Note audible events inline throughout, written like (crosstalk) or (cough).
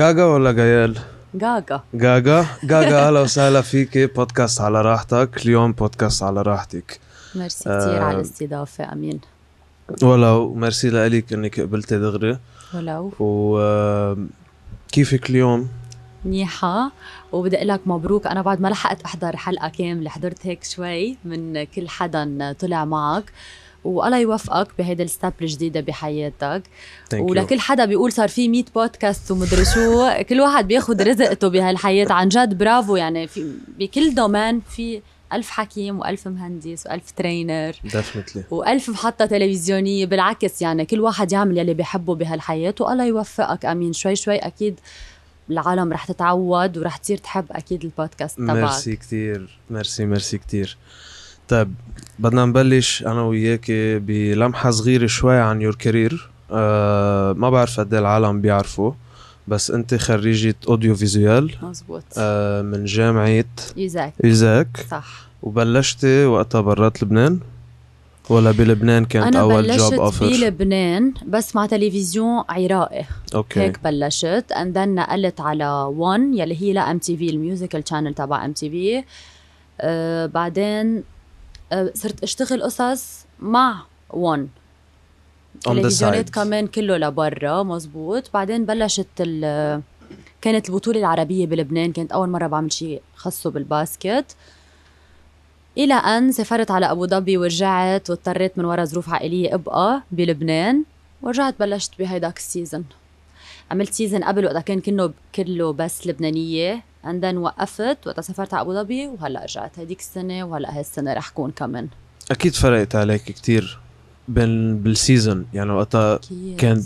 جاجا ولا جيال؟ جاجا جاجا جاجا اهلا وسهلا فيكي بودكاست على راحتك اليوم بودكاست على راحتك ميرسي آه كثير على الاستضافه امين ولو ميرسي لك انك قبلتي دغري ولو وكيفك اليوم؟ منيحة وبدي أقول لك مبروك أنا بعد ما لحقت أحضر حلقة كاملة حضرت هيك شوي من كل حدا طلع معك والله يوفقك بهيدي الستاب الجديده بحياتك Thank ولكل حدا بيقول صار في 100 بودكاست ومدري شو (laughs) كل واحد بياخذ رزقته بهالحياه عن جد برافو يعني في بكل دومين في ألف حكيم وألف مهندس وألف ترينر دفنتلي وألف محطة تلفزيونية بالعكس يعني كل واحد يعمل يلي بحبه بهالحياة والله يوفقك أمين شوي شوي أكيد العالم رح تتعود ورح تصير تحب اكيد البودكاست تبعك ميرسي كثير ميرسي ميرسي كثير طيب بدنا نبلش انا وياك بلمحه صغيره شوي عن يور كارير أه ما بعرف قد إيه العالم بيعرفوا بس انت خريجه اوديو فيزيوال مزبوط أه من جامعه يوزاك يوزاك صح وبلشتي وقتها برات لبنان ولا بلبنان كانت اول جوب اوفر انا بلشت بلبنان بس مع تلفزيون عراقي اوكي هيك بلشت اند ذن نقلت على ون يلي هي لام تي في الميوزيكال شانل تبع ام تي في بعدين آه، صرت اشتغل قصص مع 1 تلفزيونات كمان كله لبرا مزبوط بعدين بلشت ال كانت البطولة العربية بلبنان كانت أول مرة بعمل شيء خاصه بالباسكت الى ان سافرت على ابو ظبي ورجعت واضطريت من وراء ظروف عائليه ابقى بلبنان ورجعت بلشت بهيداك السيزون عملت سيزون قبل وقتها كان كنه كله بس لبنانيه اندن وقفت وقتها سافرت على ابو ظبي وهلا رجعت هديك السنه وهلا هالسنه رح كون كمان اكيد فرقت عليك كتير بين بالسيزون يعني وقتها كانت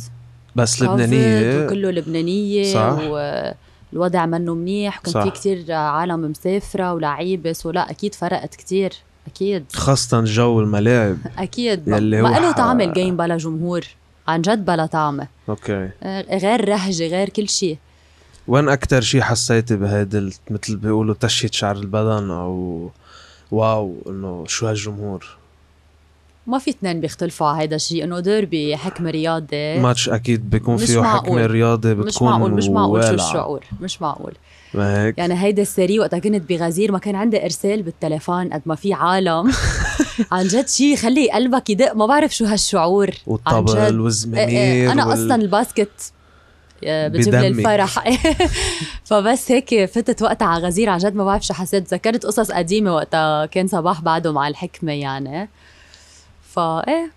بس لبنانيه وكله لبنانيه صح. و الوضع منه منيح وكان في كثير عالم مسافره ولعيبه سو لا اكيد فرقت كثير اكيد خاصه جو الملاعب (laughs) اكيد يلي ما له طعم الجيم بلا جمهور عن جد بلا طعمه اوكي آه، غير رهجه غير كل شيء وين اكثر شيء حسيتي بهيدا مثل بيقولوا تشيت شعر البدن او واو انه شو هالجمهور ما في اثنين بيختلفوا على هذا الشيء انه ديربي حكم رياضي ماتش اكيد بيكون فيه حكم رياضي بتكون مش معقول مش معقول شو الشعور مش معقول ما هيك. يعني هيدا السري وقتها كنت بغزير ما كان عندي ارسال بالتليفون قد ما في عالم (laughs) عن جد شيء يخلي قلبك يدق ما بعرف شو هالشعور والطبل والزمامير إيه، إيه، انا وال... اصلا الباسكت آه، بتجيب لي الفرح (laughs) فبس هيك فتت وقتها على غزير عن جد ما بعرف شو حسيت ذكرت قصص قديمه وقتها كان صباح بعده مع الحكمه يعني فايه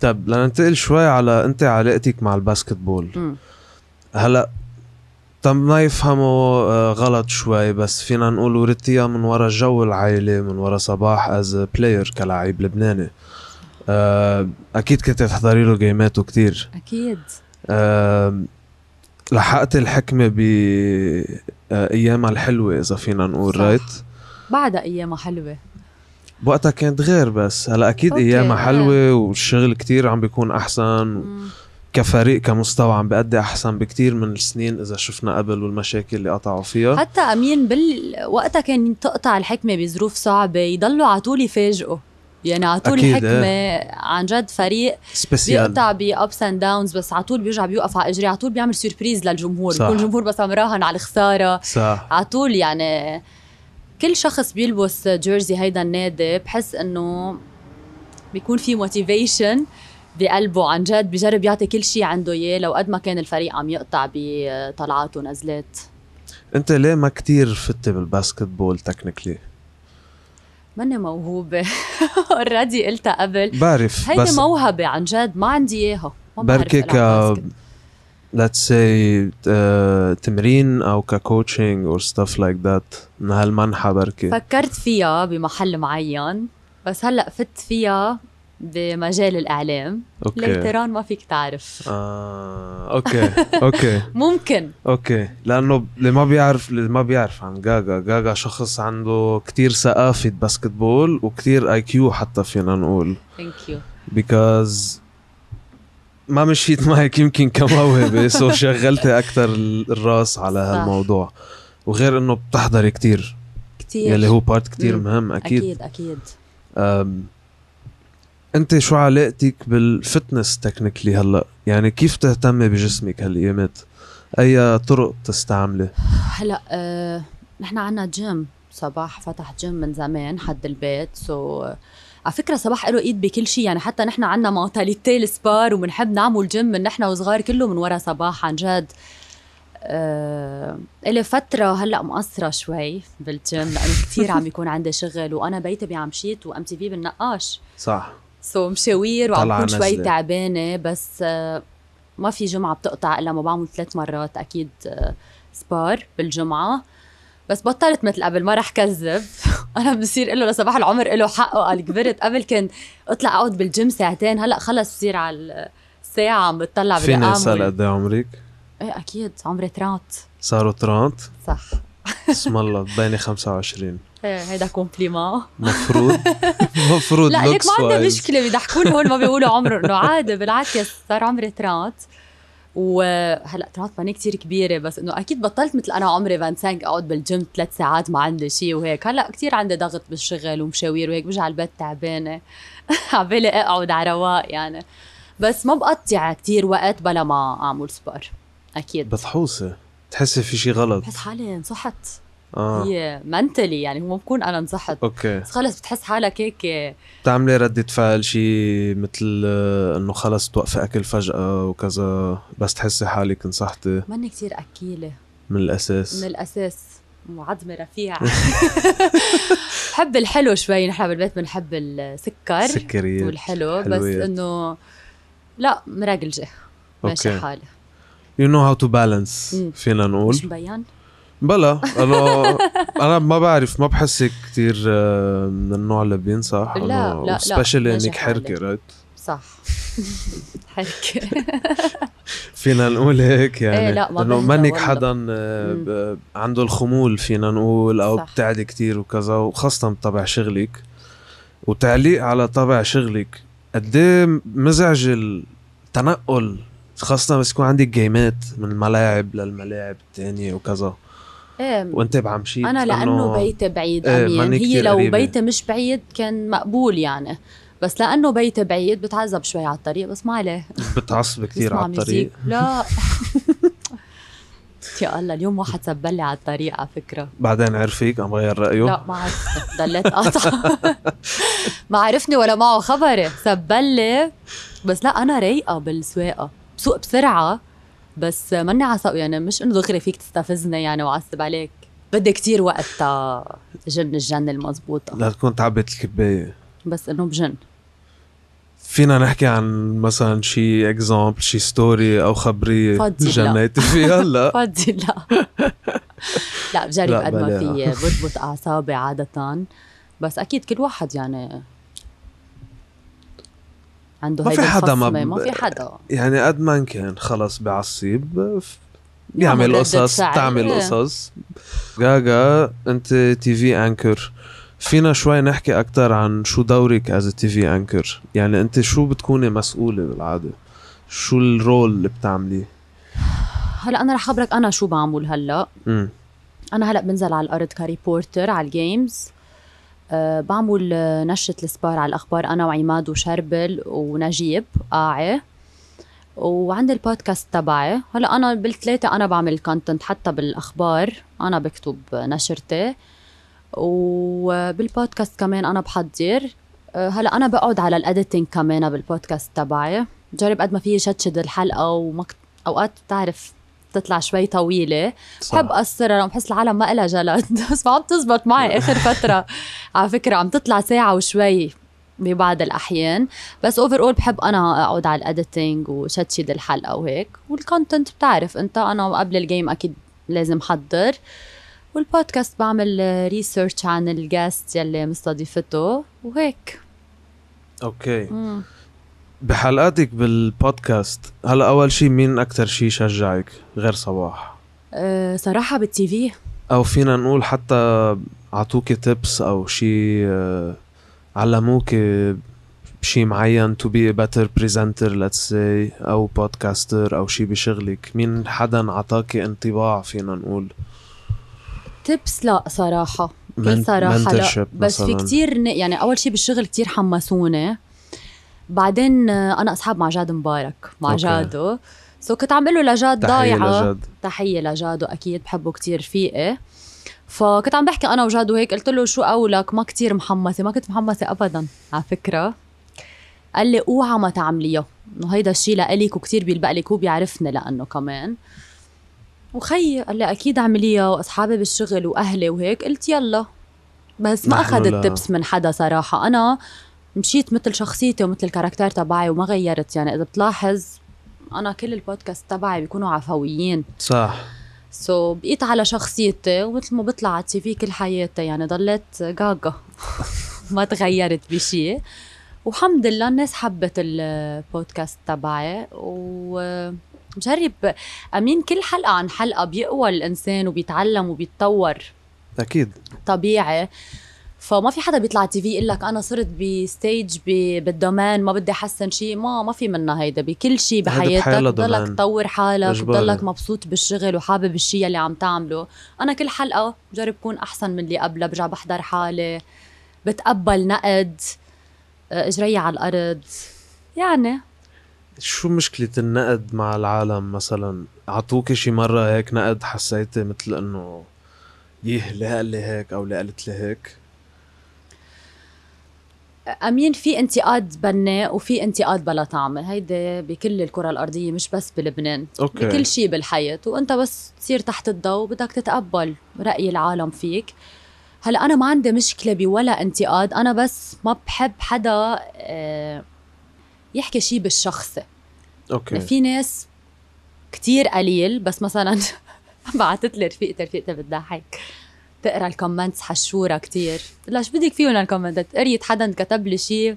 طب لننتقل شوي على انت علاقتك مع الباسكت بول هلا طب ما يفهموا آه، غلط شوي بس فينا نقول ورثتيها من ورا جو العائلة من ورا صباح از بلاير كلاعب لبناني آه، اكيد كنت تحضري له جيماته كتير اكيد آه، لحقت الحكمة بأيامها الحلوة إذا فينا نقول رايت بعدها أيامها حلوة وقتها كانت غير بس هلا اكيد ايامها حلوه والشغل كتير عم بيكون احسن مم. كفريق كمستوى عم بيأدي احسن بكتير من السنين اذا شفنا قبل والمشاكل اللي قطعوا فيها حتى امين بال وقتها كان تقطع الحكمه بظروف صعبه يضلوا على طول يفاجئوا يعني على طول الحكمه ايه. عن جد فريق سبيسيال. بيقطع بابس اند داونز بس على طول بيرجع بيوقف على اجري على طول بيعمل سيربريز للجمهور صح. بيكون الجمهور بس عم على الخساره صح. على طول يعني كل شخص بيلبس جيرزي هيدا النادي بحس انه بيكون في موتيفيشن بقلبه عن جد بجرب يعطي كل شيء عنده اياه لو قد ما كان الفريق عم يقطع بطلعات ونزلات انت ليه ما كتير فتي بالباسكتبول تكنيكلي ماني موهوبة اوريدي (laughs) قلتها قبل بعرف هيدي بس موهبة عن جد ما عندي اياها بركي ك let's say uh, تمرين او ككوتشنج or stuff like that من هالمنحة بركي فكرت فيها بمحل معين بس هلا فت فيها بمجال الاعلام اوكي الاقتران ما فيك تعرف اه اوكي اوكي (laughs) ممكن اوكي لانه اللي ما بيعرف اللي ما بيعرف عن جاجا جاجا شخص عنده كتير ثقافه باسكتبول وكتير اي كيو حتى فينا نقول ثانك يو بيكوز ما مشيت معك يمكن كموهبه سو (laughs) شغلتي اكثر الراس على هالموضوع وغير انه بتحضري كثير كثير يلي هو بارت كثير مهم اكيد اكيد اكيد انت شو علاقتك بالفتنس تكنيكلي هلا يعني كيف تهتمي بجسمك هالايامات اي طرق بتستعملي هلا أه، نحن عنا جيم صباح فتح جيم من زمان حد البيت سو so على فكره صباح له ايد بكل شيء يعني حتى نحن عندنا مونتاليتي السبار وبنحب نعمل جيم من نحن وصغار كله من ورا صباح عن جد آه إلي فترة هلا مقصرة شوي بالجيم لأنه كثير عم يكون عندي شغل وأنا بيتي بعمشيت وأم تي في بالنقاش صح سو so مشاوير وعم بكون شوي تعبانة بس آه ما في جمعة بتقطع إلا ما بعمل ثلاث مرات أكيد آه سبار بالجمعة بس بطلت مثل قبل ما رح كذب (laughs) انا بصير له لصباح العمر له حقه قال كبرت قبل كنت اطلع اقعد بالجيم ساعتين هلا خلص بصير على الساعه عم بتطلع بالقامه فيني اسال قد إيه عمرك؟ ايه اكيد عمري 30 صاروا 30 صح اسم (laughs) الله بيني 25 ايه هيدا كومبليمون مفروض (laughs) مفروض لا ليك ما عندي مشكله بيضحكوا هون ما بيقولوا عمره انه عادي بالعكس صار عمري 30 وهلا طلعت ماني كثير كبيره بس انه اكيد بطلت مثل انا عمري فانسانك اقعد بالجيم ثلاث ساعات ما عندي شيء وهيك هلا كثير عندي ضغط بالشغل ومشاوير وهيك برجع البيت تعبانه (laughs) على اقعد على رواق يعني بس ما بقطع كثير وقت بلا ما اعمل سبار اكيد بتحوسي بتحسي في شيء غلط بحس حالي انصحت آه. هي منتلي يعني هو بكون انا انصحت اوكي بس خلص بتحس حالك هيك بتعملي ردة فعل شيء مثل آه، انه خلص توقفي اكل فجأة وكذا بس تحسي حالك انصحتي ماني كثير اكيلة من الاساس من الاساس معظمة رفيعة (laughs) (laughs) بحب الحلو شوي نحن بالبيت بنحب السكر سكريات والحلو حلويات. بس انه لا مرقلجة ماشي حالي يو نو هاو تو بالانس فينا نقول مش مبين بلا انا انا ما بعرف ما بحسك كثير آه، من النوع اللي بينصح لا لا لا سبيشلي انك حركه رايت صح (laughs) حركه (laughs) فينا نقول هيك إيه، يعني إيه لا ما انه منك حدا آه، عنده الخمول فينا نقول او بتعدي كثير وكذا وخاصه بطبع شغلك وتعليق على طبع شغلك قد إيه مزعج التنقل خاصة بس يكون عندك جيمات من ملاعب للملاعب الثانية وكذا ايه وانت شيء انا لانه بيتي بعيد إيه، امين ايه هي لو بيتي مش بعيد كان مقبول يعني بس لانه بيتي بعيد بتعذب شوي على الطريق بس ما عليه بتعصب (laughs) كثير على الطريق لا (laughs) يا الله اليوم واحد لي على الطريق على فكره بعدين عرفيك قام غير رايه لا ما عرفت ضليت قاطعه (laughs) ما عرفني ولا معه خبري لي بس لا انا رايقه بالسواقه بسوق بسرعه بس ماني عصب يعني مش انه دغري فيك تستفزنا يعني وعصب عليك بدي كتير وقت تا جن الجنة المضبوطة لا تكون تعبت الكباية بس انه بجن فينا نحكي عن مثلا شي اكزامبل شي ستوري او خبرية جنيت فيها لا (laughs) فضي لا لا بجرب قد ما في بضبط اعصابي عادة بس اكيد كل واحد يعني عنده ما في حدا ما, يعني ب... ما في حدا يعني قد ما كان خلص بعصيب بيعمل قصص بتعمل إيه. قصص جاجا انت تي في انكر فينا شوي نحكي اكثر عن شو دورك از تي في انكر يعني انت شو بتكوني مسؤوله بالعاده شو الرول اللي بتعمليه هلا انا رح خبرك انا شو بعمل هلا م. انا هلا بنزل على الارض كريبورتر على الجيمز أه، بعمل نشرة السبار على الأخبار أنا وعماد وشربل ونجيب قاعي وعندي البودكاست تبعي هلا أنا بالثلاثة أنا بعمل كونتنت حتى بالأخبار أنا بكتب نشرتي وبالبودكاست كمان أنا بحضر أه، هلا أنا بقعد على الأديتنج كمان بالبودكاست تبعي جرب قد ما في شتشد الحلقة وما أوقات بتعرف بتطلع شوي طويله صح. بحب قصرها لانه بحس العالم ما لها جلد (laughs) بس ما عم تزبط معي اخر فتره (laughs) على فكره عم تطلع ساعه وشوي ببعض الاحيان بس اوفر اول بحب انا اقعد على الاديتنج وشتشد الحلقه وهيك والكونتنت بتعرف انت انا قبل الجيم اكيد لازم حضر والبودكاست بعمل ريسيرش عن الجاست يلي مستضيفته وهيك اوكي مم. بحلقاتك بالبودكاست هلا اول شيء مين اكثر شيء شجعك غير صباح أه صراحه بالتي في او فينا نقول حتى عطوك تيبس او شيء أه، علموك شيء معين تو بي بيتر بريزنتر ليتس سي او بودكاستر او شيء بشغلك مين حدا عطاك انطباع فينا نقول تبس لا صراحه بكل صراحه لا بس مثلاً. في كتير يعني اول شيء بالشغل كتير حمسوني بعدين آه، انا اصحاب مع جاد مبارك مع أوكي. جادو سو كنت عم بقول له لجاد تحية ضايعه لجاد. تحيه لجادو اكيد بحبه كتير رفيقي فكنت عم بحكي انا وجادو هيك قلت له شو قولك ما كتير محمسه ما كنت محمسه ابدا على فكره قال لي اوعى ما تعمليه انه هيدا الشيء لإلك وكثير بيلبق لك هو بيعرفني لانه كمان وخيي قال لي اكيد اعمليها واصحابي بالشغل واهلي وهيك قلت يلا بس ما اخذت تبس من حدا صراحه انا مشيت مثل شخصيتي ومثل الكاركتير تبعي وما غيرت يعني اذا بتلاحظ انا كل البودكاست تبعي بيكونوا عفويين صح سو so, بقيت على شخصيتي ومثل ما بطلع على التي في كل حياتي يعني ضليت غاغا (laughs) ما تغيرت بشيء والحمد لله الناس حبت البودكاست تبعي ومجرب امين كل حلقه عن حلقه بيقوى الانسان وبيتعلم وبيتطور اكيد طبيعي فما في حدا بيطلع تي في يقول لك انا صرت بستيج بالدومين ما بدي احسن شيء ما ما في منا هيدا بكل شيء بحياتك بضلك تطور حالك بضلك مبسوط بالشغل وحابب الشيء اللي عم تعمله انا كل حلقه بجرب كون احسن من اللي قبلها برجع بحضر حالي بتقبل نقد آه، اجري على الارض يعني شو مشكلة النقد مع العالم مثلا عطوك شي مرة هيك نقد حسيتي مثل انه يه ليه قال لي هيك او ليه قالت لي هيك امين في انتقاد بناء وفي انتقاد بلا طعمه هيدي بكل الكره الارضيه مش بس بلبنان أوكي. بكل شيء بالحياه وانت بس تصير تحت الضوء بدك تتقبل راي العالم فيك هلا انا ما عندي مشكله بولا انتقاد انا بس ما بحب حدا آه، يحكي شيء بالشخصي اوكي في ناس كتير قليل بس مثلا (laughs) بعثت لي رفيقتي رفيقتي بتضحك تقرا الكومنتس حشوره كتير لا شو بدك فيهم الكومنتات قريت حدا كتب لي شيء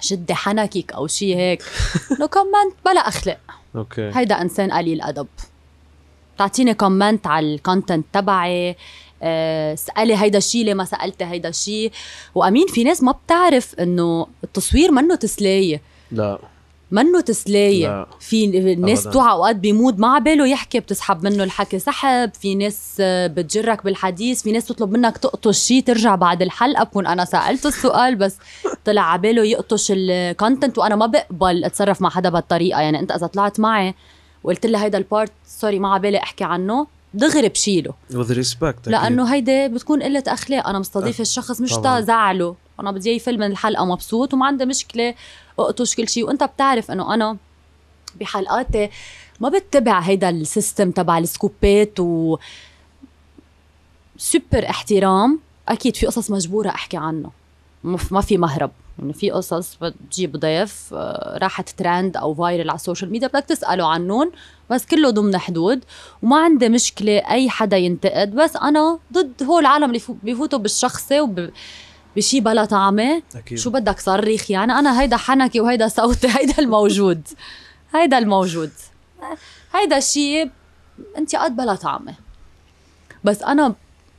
شدي حنكك او شيء هيك (laughs) لو كومنت بلا اخلق اوكي هيدا انسان قليل ادب تعطيني كومنت على الكونتنت تبعي اسالي آه، هيدا الشيء ليه ما سالتي هيدا الشيء وامين في ناس ما بتعرف انه التصوير منه تسلايه لا منه تسلاية في ناس توعى اوقات بيموت ما عباله يحكي بتسحب منه الحكي سحب في ناس بتجرك بالحديث في ناس تطلب منك تقطش شيء ترجع بعد الحلقة بكون انا سألته السؤال بس طلع عباله يقطش الكونتنت وانا ما بقبل اتصرف مع حدا بهالطريقة يعني انت اذا طلعت معي وقلت لها هيدا البارت سوري ما عبالي احكي عنه دغري بشيله وذ ريسبكت لانه هيدي بتكون قله اخلاق انا مستضيفه أه. الشخص مش تزعله انا بدي اياه يفل من الحلقه مبسوط وما عندي مشكله اقطش كل شيء وانت بتعرف انه انا بحلقاتي ما بتبع هيدا السيستم تبع السكوبات و سوبر احترام اكيد في قصص مجبوره احكي عنه ما في مهرب يعني في قصص بتجيب ضيف آه، راحت ترند او فايرل على السوشيال ميديا بدك تساله عنهم بس كله ضمن حدود وما عندي مشكله اي حدا ينتقد بس انا ضد هو العالم اللي بيفوتوا بالشخصي وب... بشي بلا طعمه أكيد. شو بدك صريخ يعني انا هيدا حنكي وهيدا صوتي (laughs) هيدا الموجود هيدا الموجود هيدا الشيء انتقاد بلا طعمه بس انا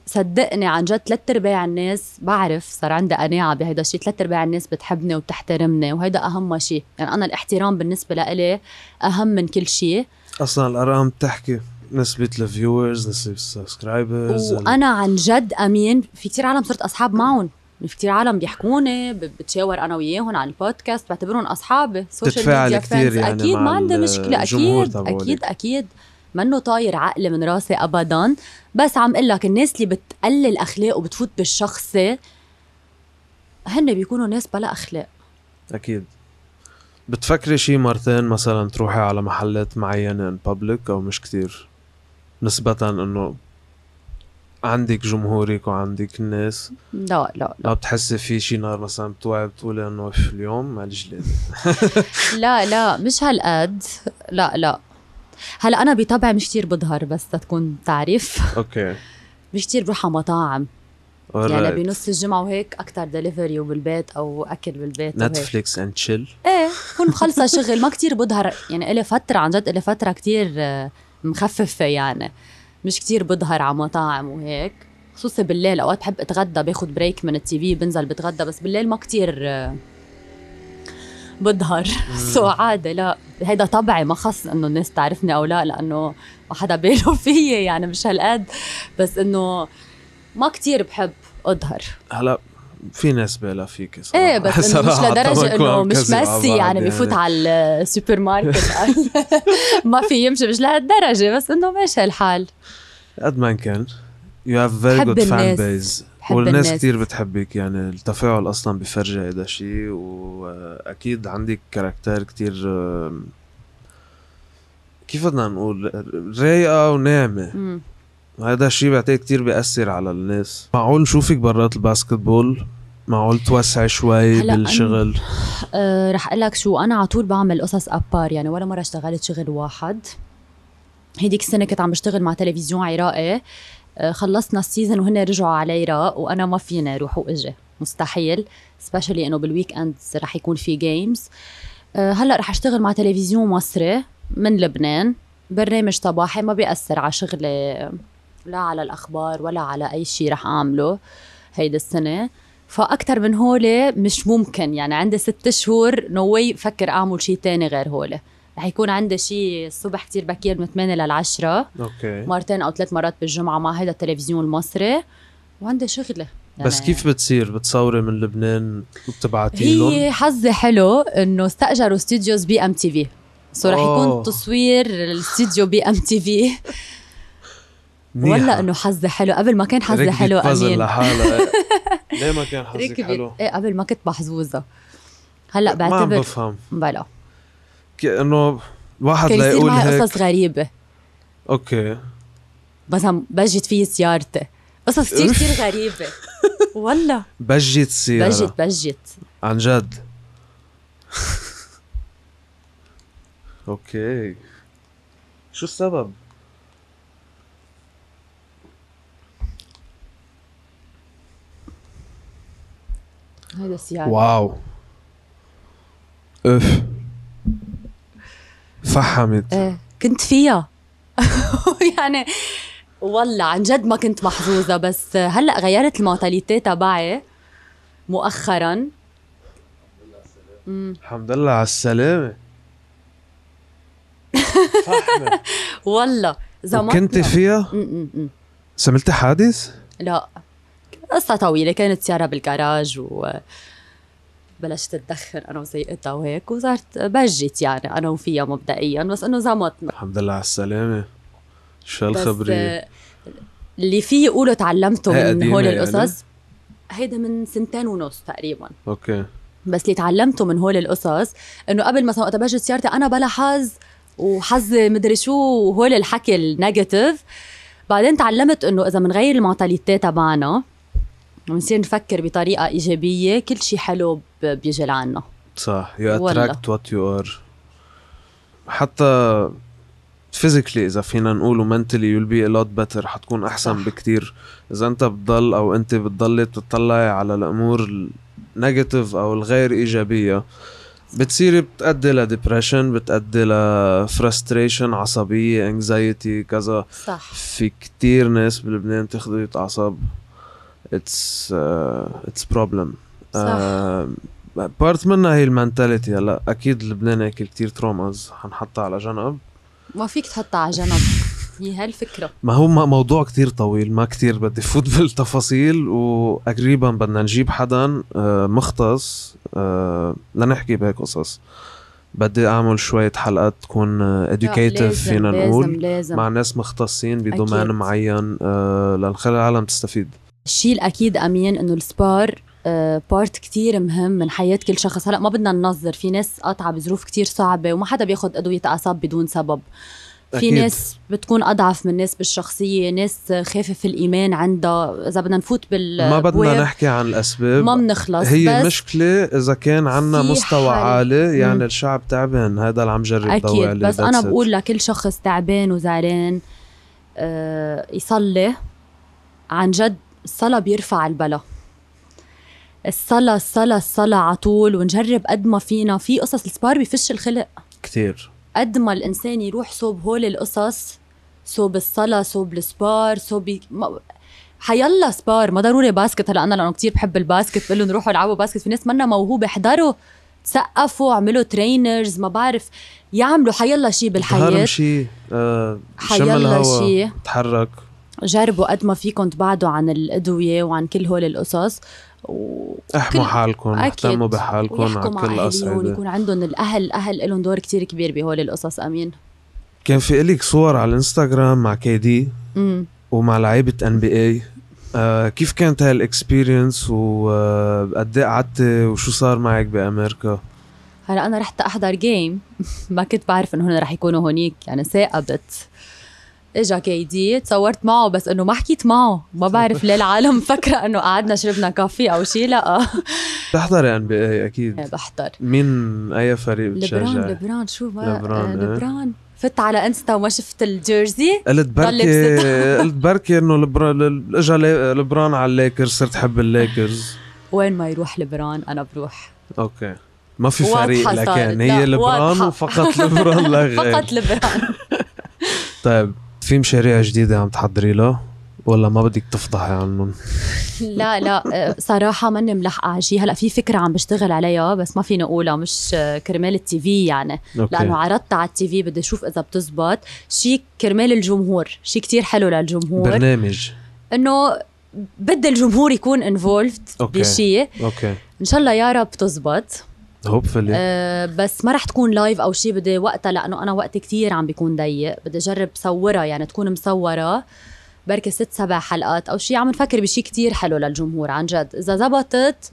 صدقني عن جد ثلاث ارباع الناس بعرف صار عندي قناعه بهيدا الشيء ثلاث ارباع الناس بتحبني وبتحترمني وهيدا اهم شيء يعني انا الاحترام بالنسبه لإلي اهم من كل شيء اصلا الارقام بتحكي نسبة الفيورز نسبة السبسكرايبرز وانا عن جد امين في كثير عالم صرت اصحاب معهم كثير عالم بيحكوني بتشاور انا وياهم عن البودكاست بعتبرهم اصحابي سوشيال ميديا كثير يعني اكيد ما عندي مشكله اكيد اكيد اكيد منه طاير عقلي من راسي ابدا بس عم اقول لك الناس اللي بتقلل اخلاق وبتفوت بالشخصي هن بيكونوا ناس بلا اخلاق اكيد بتفكري شي مرتين مثلا تروحي على محلات معينه ان او مش كتير نسبة انه عندك جمهورك وعندك الناس لا لا لا بتحسي في شي نهار مثلا بتوعي بتقولي انه اليوم معلش (laughs) لا لا مش هالقد لا لا هلا انا بطبعي مش كثير بظهر بس تكون تعرف اوكي (laughs) مش كثير بروح على مطاعم يعني right. بنص الجمعة وهيك أكتر دليفري وبالبيت أو أكل بالبيت نتفليكس أند تشيل إيه بكون (laughs) مخلصة شغل ما كتير بظهر يعني إلي فترة عن جد إلي فترة كتير آه، مخففة يعني مش كتير بظهر على مطاعم وهيك خصوصي بالليل اوقات بحب اتغدى باخد بريك من التي في بنزل بتغدى بس بالليل ما كتير آه، بظهر سو (laughs) عادي لا هيدا طبعي ما خص انه الناس تعرفني او لا لانه ما حدا باله (laughs) فيي يعني مش هالقد بس انه ما كتير بحب اظهر هلا في ناس بالها فيك صراحه ايه بس مش لدرجه انه مش ميسي يعني بفوت على السوبر ماركت (laughs) ما في يمشي مش لهالدرجه بس انه ماشي الحال قد ما كان يو هاف فيري جود فان بيز والناس كثير بتحبك يعني التفاعل اصلا بفرجي هذا شيء واكيد عندك كاركتير كثير كيف بدنا نقول رايقه وناعمه هذا الشيء بعتقد كتير بيأثر على الناس معقول نشوفك برات الباسكت بول معقول توسعي شوي بالشغل أه رح اقول لك شو انا على طول بعمل قصص ابار يعني ولا مره اشتغلت شغل واحد هيديك السنه كنت عم بشتغل مع تلفزيون عراقي أه خلصنا السيزون وهن رجعوا على العراق وانا ما فيني اروح واجي مستحيل سبيشلي انه بالويك اند رح يكون في جيمز أه هلا رح اشتغل مع تلفزيون مصري من لبنان برنامج صباحي ما بيأثر على شغلي لا على الاخبار ولا على اي شيء رح اعمله هيدي السنه فاكثر من هولي مش ممكن يعني عندي ست شهور نو واي فكر اعمل شيء تاني غير هولي رح يكون عندي شيء الصبح كثير بكير من 8 لل 10 اوكي مرتين او ثلاث مرات بالجمعه مع هيدا التلفزيون المصري وعندي شغله يعني بس كيف بتصير بتصوري من لبنان وبتبعتي هي حظي حلو انه استاجروا استوديوز بي ام تي في سو رح يكون تصوير الاستوديو بي ام تي في منيحة. ولا انه حظي حلو قبل ما كان حظي حلو امين لحالها (laughs) ليه ما كان حظي حلو؟ ايه قبل ما كنت محظوظه هلا بعتبر ما عم بفهم بلا انه الواحد لا يقول هيك قصص غريبه اوكي مثلا بجت فيه سيارتي قصص كثير (laughs) كثير غريبه والله بجت سيارة بجت بجت عن جد (laughs) اوكي شو السبب؟ هذا السياق واو اف فحمت ايه كنت فيها (laughs) يعني والله عن جد ما كنت محظوظة بس هلأ غيرت الموتاليتي تبعي مؤخرا الحمد لله على السلامة (laughs) والله زمان كنت فيها؟ سملتي حادث؟ لا قصة طويلة كانت سيارة بالكراج و بلشت تدخن انا وسيقتها وهيك وصارت بجت يعني انا وفيها مبدئيا بس انه زمطنا الحمد لله على السلامة شو هالخبرة آه، اللي في قوله تعلمته من هول يعني؟ القصص يعني؟ هيدا من سنتين ونص تقريبا اوكي بس اللي تعلمته من هول القصص انه قبل مثلا وقت بجت سيارتي انا بلا حظ وحظي مدري شو وهول الحكي النيجاتيف بعدين تعلمت انه اذا بنغير المعطاليتات تبعنا بنصير نفكر بطريقه ايجابيه كل شيء حلو بيجي لعنا صح يو اتراكت وات يو ار حتى فيزيكلي اذا فينا نقول ومنتلي يو بي ألوت بيتر حتكون احسن صح. بكتير اذا انت بتضل او انت بتضلي بتطلعي على الامور النيجاتيف او الغير ايجابيه بتصيري بتأدي لديبرشن بتأدي لفرستريشن عصبية انكزايتي كذا صح في كتير ناس بلبنان تخضيط أعصاب اتس اتس بروبلم بارت منها هي المنتاليتي هلا اكيد لبنان هيك كثير تروماز حنحطها على جنب ما فيك تحطها على جنب هي هالفكره ما هو موضوع كثير طويل ما كثير بدي فوت (laughs) بالتفاصيل وقريبا بدنا نجيب حدا uh, مختص uh, لنحكي بهيك قصص بدي اعمل شوية حلقات تكون uh, اديوكيتيف فينا نقول لازم لازم. مع ناس مختصين بدومين معين للخلي العالم تستفيد الشيء الاكيد امين انه السبار بارت آه، كتير مهم من حياة كل شخص هلا ما بدنا ننظر في ناس قاطعة بظروف كتير صعبة وما حدا بياخذ أدوية أعصاب بدون سبب أكيد. في ناس بتكون اضعف من ناس بالشخصيه ناس خايفه في الايمان عندها اذا بدنا نفوت بال ما بدنا نحكي عن الاسباب ما بنخلص هي بس مشكله اذا كان عندنا مستوى حل. عالي يعني م. الشعب تعبان هذا اللي عم جرب اكيد عليه بس انا بقول لكل شخص تعبان وزعلان آه يصلي عن جد الصلاة بيرفع البلا الصلاة الصلاة الصلاة على طول ونجرب قد ما فينا في قصص السبار بفش الخلق كثير قد ما الإنسان يروح صوب هول القصص صوب الصلاة صوب السبار صوب ما... حيلا سبار ما ضروري باسكت هلا انا لانه كثير بحب الباسكت بقول لهم روحوا العبوا باسكت في ناس منا موهوبه احضروا تسقفوا عملوا ترينرز ما بعرف يعملوا حيلا شيء بالحياه شيء آه شي. تحرك جربوا قد ما فيكم تبعدوا عن الادويه وعن كل هول القصص و... احموا حالكم اهتموا بحالكم على كل الاصعده يكون عندهم الاهل الاهل لهم دور كتير كبير بهول القصص امين كان في لك صور على الانستغرام مع كيدي ومع لعيبه ان بي اي كيف كانت هالاكسبيرينس الاكسبيرينس وقد ايه قعدتي وشو صار معك بامريكا؟ هلا انا رحت احضر جيم (laughs) ما كنت بعرف انه هن رح يكونوا هونيك يعني ثاقبت اجا كيدي تصورت معه بس انه ما حكيت معه ما بعرف ليه العالم مفكره (laughs) انه قعدنا شربنا كافي او شيء لا بتحضر ان يعني بي اي اكيد ايه بحضر مين اي فريق بتشجع؟ لبران لبران شو ما لبران, آه إيه. لبران. فت على انستا وما شفت الجيرزي قلت بركي قلت بركي انه لبران اجى لبران على الليكرز صرت حب الليكرز وين ما يروح لبران انا بروح اوكي ما في فريق لكان هي لبران وفقط لبران لا (laughs) غير فقط لبران طيب في مشاريع جديدة عم تحضري له ولا ما بدك تفضحي عنهم؟ لا لا صراحة ماني ملحقة على شيء، هلا في فكرة عم بشتغل عليها بس ما فيني اقولها مش كرمال التي في يعني، أوكي. لأنه عرضتها على التي في بدي اشوف إذا بتزبط، شيء كرمال الجمهور، شيء كتير حلو للجمهور برنامج إنه بدي الجمهور يكون انفولفد بشيء اوكي ان شاء الله يا رب تزبط هوبفلي آه بس ما رح تكون لايف او شيء بدي وقتها لانه انا وقتي كثير عم بيكون ضيق بدي اجرب صورها يعني تكون مصوره بركي ست سبع حلقات او شيء عم نفكر بشيء كثير حلو للجمهور عن جد اذا زبطت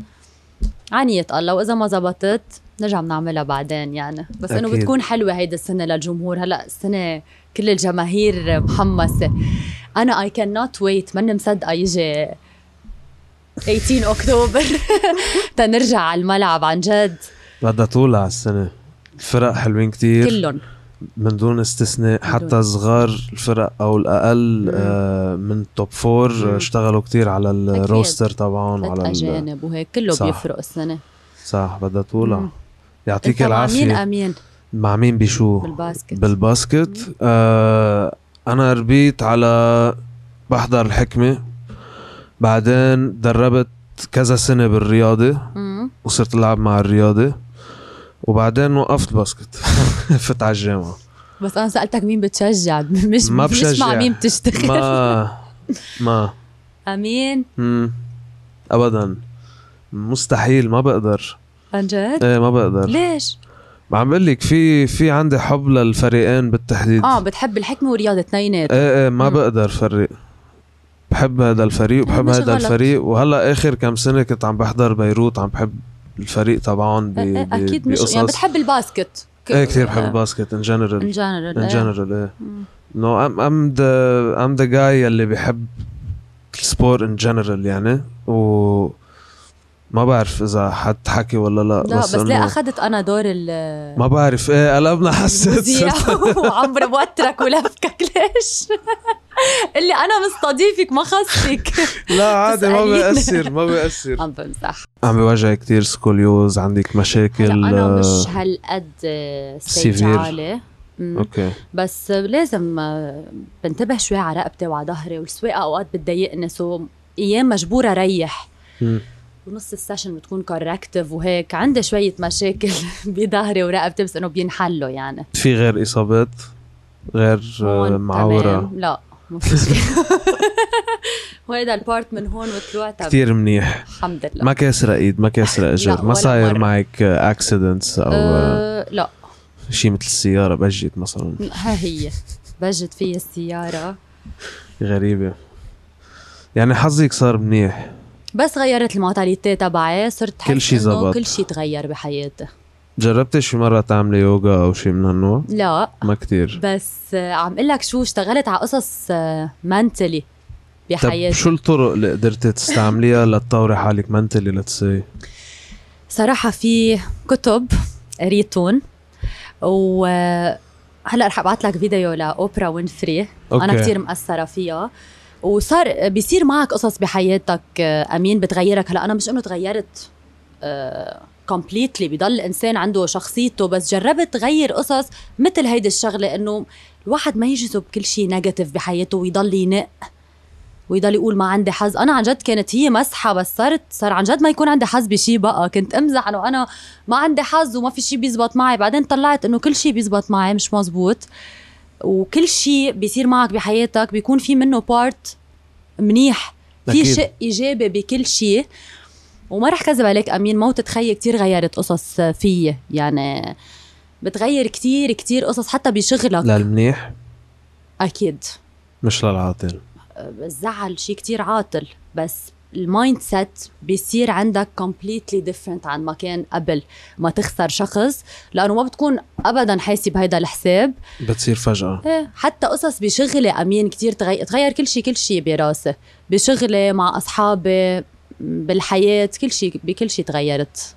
عنية الله واذا ما زبطت نرجع بنعملها بعدين يعني بس انه بتكون حلوه هيدي السنه للجمهور هلا السنه كل الجماهير محمسه انا اي كان نوت ويت ماني مصدقه يجي 18 اكتوبر (laughs) تنرجع على الملعب عن جد بدها طول على السنه الفرق حلوين كتير كلهم من دون استثناء حتى دون. صغار الفرق او الاقل آه، من توب فور آه، مم. اشتغلوا كتير على الروستر تبعهم وعلى اجانب وهيك كله صح. بيفرق السنه صح بدها طولع يعطيك العافيه مع مين امين مع مين بشو بالباسكت بالباسكت آه انا ربيت على بحضر الحكمه بعدين دربت كذا سنه بالرياضه مم. وصرت العب مع الرياضه وبعدين وقفت باسكت (laughs) فت على الجامعه بس انا سالتك مين بتشجع (laughs) مش ما بشجع مش مع مين بتشتغل ما (laughs) ما امين امم ابدا مستحيل ما بقدر عن جد؟ ايه ما بقدر ليش؟ عم بقول لك في في عندي حب للفريقين بالتحديد اه بتحب الحكمه والرياضه اثنينات ايه ايه ما مم. بقدر فرق بحب هذا الفريق وبحب هذا الفريق وهلا اخر كم سنه كنت عم بحضر بيروت عم بحب الفريق طبعا بي بي اكيد مش يعني بتحب الباسكت ايه كثير بحب الباسكت ان جنرال ان جنرال ان جنرال ايه نو ام ام ذا ام ذا جاي اللي بحب السبور ان جنرال يعني و ما بعرف اذا حد حكي ولا لا لا بس, بس ليه اخذت انا دور ال ما بعرف ايه قلبنا حسيت (laughs) (laughs) وعمري بوترك ولفكك ليش (laughs) اللي انا مستضيفك ما خصك (laughs) لا عادي ما بيأثر ما بيأثر عم بمزح عم بواجه كثير سكوليوز عندك مشاكل انا مش آه، هالقد سيفير اوكي بس لازم آه، بنتبه شوي على رقبتي وعلى ظهري والسواقه اوقات بتضايقني سو ايام مجبوره ريح ونص السيشن بتكون كوركتيف وهيك عندي شويه مشاكل (laughs) بظهري ورقبتي بس انه بينحلوا يعني في غير اصابات غير آه، معوره لا وهيدا (laughs) (laughs) البارت من هون تبع كثير منيح الحمد لله ما كاسره ايد ما كاسره اجر ما صاير معك اكسيدنتس او أه, آه، لا شيء مثل السياره بجت مثلا ها هي بجت فيها السياره غريبه يعني حظك صار منيح بس غيرت الموتاليتي تبعي صرت كل شيء كل شيء تغير بحياتي جربتي شي مرة تعملي يوغا أو شي من هالنوع؟ لا ما كتير بس آه، عم اقول لك شو اشتغلت على قصص منتلي آه، بحياتي طب شو الطرق اللي قدرتي تستعمليها لتطوري حالك منتلي لتسي؟ صراحة في كتب قريتهم و هلا رح ابعث لك فيديو لاوبرا وينفري أوكي. انا كثير مأثرة فيها وصار بيصير معك قصص بحياتك آه، امين بتغيرك هلا انا مش انه تغيرت أه كومبليتلي بضل الانسان عنده شخصيته بس جربت غير قصص مثل هيدي الشغله انه الواحد ما يجذب كل شيء نيجاتيف بحياته ويضل ينق ويضل يقول ما عندي حظ انا عن جد كانت هي مسحه بس صرت صار عن جد ما يكون عندي حظ بشي بقى كنت امزح انه انا ما عندي حظ وما في شي بيزبط معي بعدين طلعت انه كل شي بيزبط معي مش مزبوط وكل شي بيصير معك بحياتك بيكون في منه بارت منيح في شيء ايجابي بكل شيء وما رح كذب عليك امين موتة خيي كتير غيرت قصص فيي يعني بتغير كتير كتير قصص حتى بشغلك للمنيح اكيد مش للعاطل الزعل شيء كتير عاطل بس المايند سيت بيصير عندك كومبليتلي ديفرنت عن ما كان قبل ما تخسر شخص لانه ما بتكون ابدا حاسب هيدا الحساب بتصير فجاه ايه حتى قصص بشغلي امين كتير تغير, تغير كل شيء كل شيء براسي بشغلي مع اصحابي بالحياه كل شيء بكل شيء تغيرت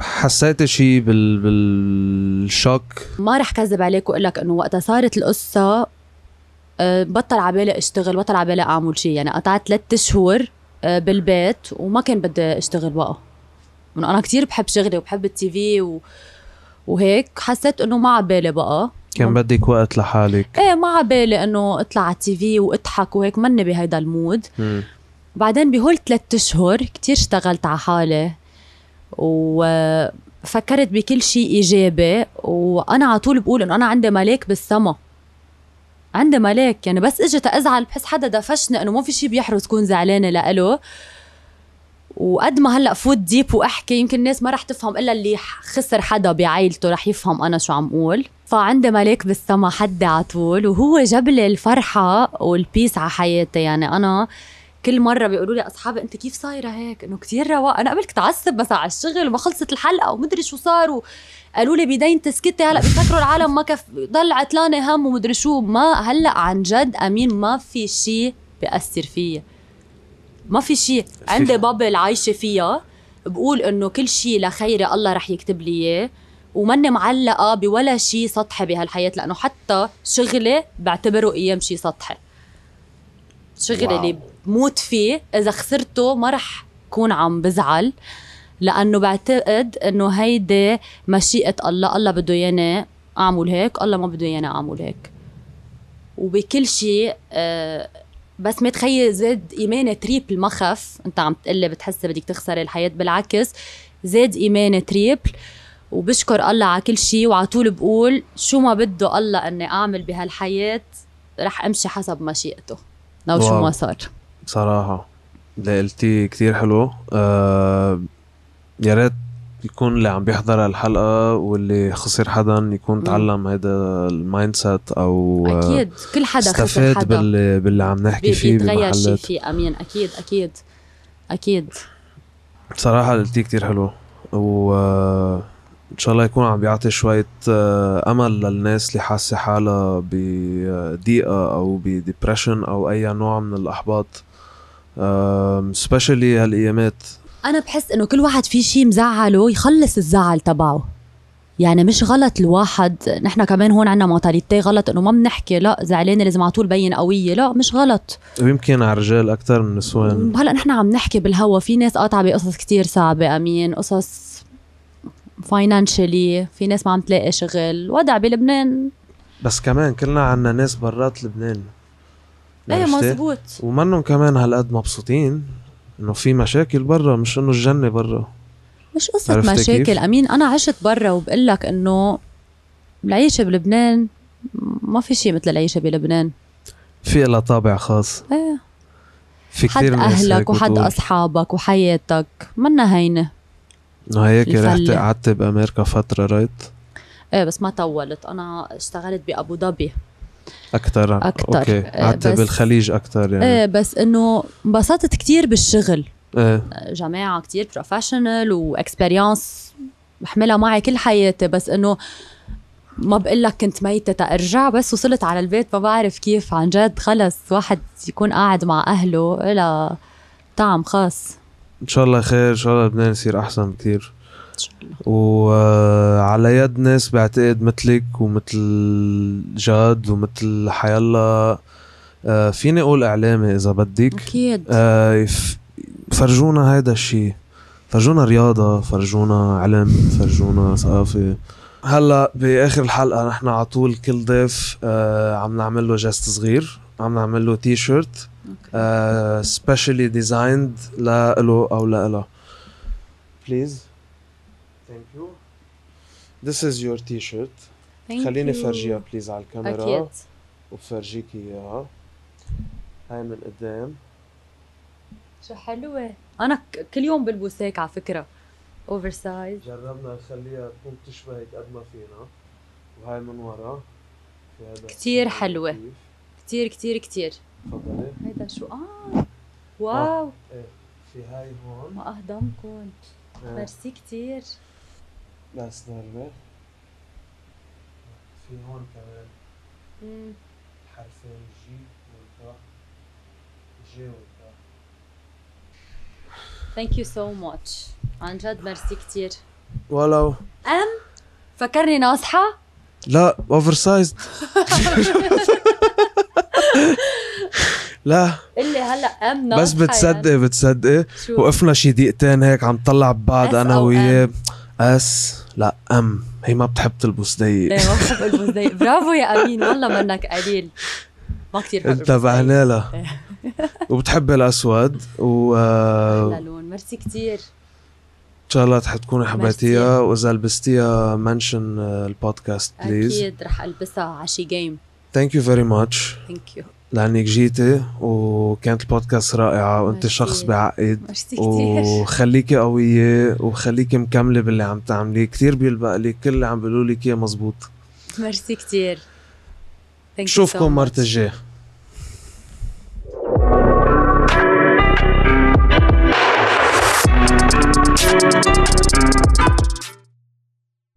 حسيت شيء بال... بالشك ما رح كذب عليك واقول لك انه وقتها صارت القصه آه، بطل عبالي اشتغل بطل عبالي اعمل شيء يعني قطعت ثلاث شهور آه، بالبيت وما كان بدي اشتغل بقى من انا كتير بحب شغلي وبحب التي في و... وهيك حسيت انه ما عبالي بقى كان بدك وقت لحالك ايه ما عبالي انه اطلع على التي في واضحك وهيك ماني بهيدا المود م. بعدين بهول ثلاثة اشهر كتير اشتغلت على حالي وفكرت بكل شيء ايجابي وانا على طول بقول انه انا عندي ملاك بالسما عندي ملاك يعني بس اجي ازعل بحس حدا دفشني انه ما في شيء بيحرز كون زعلانه لإله وقد ما هلا فوت ديب واحكي يمكن الناس ما رح تفهم الا اللي خسر حدا بعائلته رح يفهم انا شو عم اقول فعندي ملاك بالسما حدي على طول وهو جاب لي الفرحه والبيس على حياتي يعني انا كل مره بيقولوا لي اصحابي انت كيف صايره هيك انه كثير رواق انا قبل كنت اعصب بس على الشغل وما خلصت الحلقه ومدري شو صار قالوا لي بدين تسكتي هلا بيفكروا العالم ما كف ضل عطلانه هم ومدري شو ما هلا عن جد امين ما في شيء بياثر فيي ما في شيء عندي بابل عايشه فيها بقول انه كل شيء لخيري الله رح يكتب لي اياه وماني معلقه بولا شيء سطحي بهالحياه لانه حتى شغلي بعتبره ايام شيء سطحي الشغل واو. اللي بموت فيه اذا خسرته ما رح كون عم بزعل لانه بعتقد انه هيدي مشيئه الله الله بده يانا اعمل هيك الله ما بده يانا اعمل هيك وبكل شيء آه، بس ما تخيل زاد ايماني تريبل ما خف انت عم تقلي بتحسي بدك تخسري الحياه بالعكس زاد ايماني تريبل وبشكر الله على كل شيء وعلى طول بقول شو ما بده الله اني اعمل بهالحياه رح امشي حسب مشيئته لو شو ما صار بصراحه لقلتي كثير حلو آه يا ريت يكون اللي عم بيحضر الحلقه واللي خسر حدا يكون تعلم هذا المايند سيت او آه، اكيد كل حدا خسر حدا باللي, باللي عم نحكي فيه بيتغير شيء فيه امين اكيد اكيد اكيد بصراحه قلتيه كثير حلو و آه، ان شاء الله يكون عم بيعطي شويه آه، امل للناس اللي حاسه حالها بضيقه آه، او بديبرشن او اي نوع من الاحباط سبيشلي هالايامات انا بحس انه كل واحد في شيء مزعله يخلص الزعل تبعه يعني مش غلط الواحد نحن كمان هون عندنا موتاليتي غلط انه ما بنحكي لا زعلانه لازم على طول بين قويه لا مش غلط ويمكن على الرجال اكثر من النسوان هلا نحن عم نحكي بالهوا في ناس قاطعه بقصص كتير صعبه امين قصص فاينانشلي في ناس ما عم تلاقي شغل الوضع بلبنان بس كمان كلنا عنا ناس برات لبنان ايه مزبوط ومنهم كمان هالقد مبسوطين انه في مشاكل برا مش انه الجنه برا مش قصة مشاكل كيف؟ امين انا عشت برا وبقول لك انه العيشه بلبنان ما في شيء مثل العيشه بلبنان في لها طابع خاص ايه في كثير حد اهلك وحد اصحابك وحياتك منا هينه وهيك رحت قعدت بامريكا فتره رايت ايه بس ما طولت انا اشتغلت بابو ظبي اكثر اكثر اوكي إيه، قعدت بالخليج اكثر يعني ايه بس انه انبسطت كثير بالشغل ايه جماعه كثير بروفيشنال واكسبيرينس بحملها معي كل حياتي بس انه ما بقول لك كنت ميتة تأرجع بس وصلت على البيت ما بعرف كيف عن جد خلص واحد يكون قاعد مع أهله إلى طعم خاص ان شاء الله خير ان شاء الله لبنان يصير احسن كتير وعلى يد ناس بعتقد مثلك ومثل جاد ومثل حيلا آه، فيني اقول اعلامي اذا بدك اكيد آه، فرجونا هيدا الشيء فرجونا رياضه فرجونا علم فرجونا ثقافه هلا باخر الحلقه نحن على طول كل ضيف آه، عم نعمل له جست صغير عم نعمل له تي شيرت سبيشلي ديزايند لإله او لإلها بليز ثانك يو ذس از يور تي شيرت خليني فرجيها بليز على الكاميرا أكيد. وفرجيك اياها هاي من قدام شو حلوة أنا كل يوم بلبس هيك على فكرة اوفر سايز جربنا نخليها تكون تشبهك قد ما فينا وهاي من ورا كثير حلوة كيف. كتير كتير كتير تفضلي هيدا شو اه, آه. واو ايه في هاي هون ما اهضمكم إيه. ميرسي كتير بس نورمال في هون كمان امم حرفين جي والباء جي والباء ثانك يو سو ماتش عن جد ميرسي كتير ولو ام فكرني ناصحة؟ لا اوفر سايز (laughs) لا اللي هلا امنا بس بتصدقي بتصدقي وقفنا شي دقيقتين هيك عم طلع ببعض انا وياه اس لا ام هي ما بتحب تلبس ضيق ايه ما بتحب تلبس ضيق برافو يا امين والله منك قليل ما كثير انتبهنا لها (laughs) وبتحب الاسود و آه، لون ميرسي كثير ان شاء الله تكوني حبيتيها واذا لبستيها منشن البودكاست بليز اكيد رح البسها على شي جيم ثانك يو فيري ماتش ثانك يو لانك جيتي وكانت البودكاست رائعه وانت شخص بعقد وخليكي قويه وخليكي مكمله باللي عم تعملي كثير بيلبق لك كل اللي عم بيقولوا لك اياه مزبوط ميرسي كثير شوفكم so مرة الجايه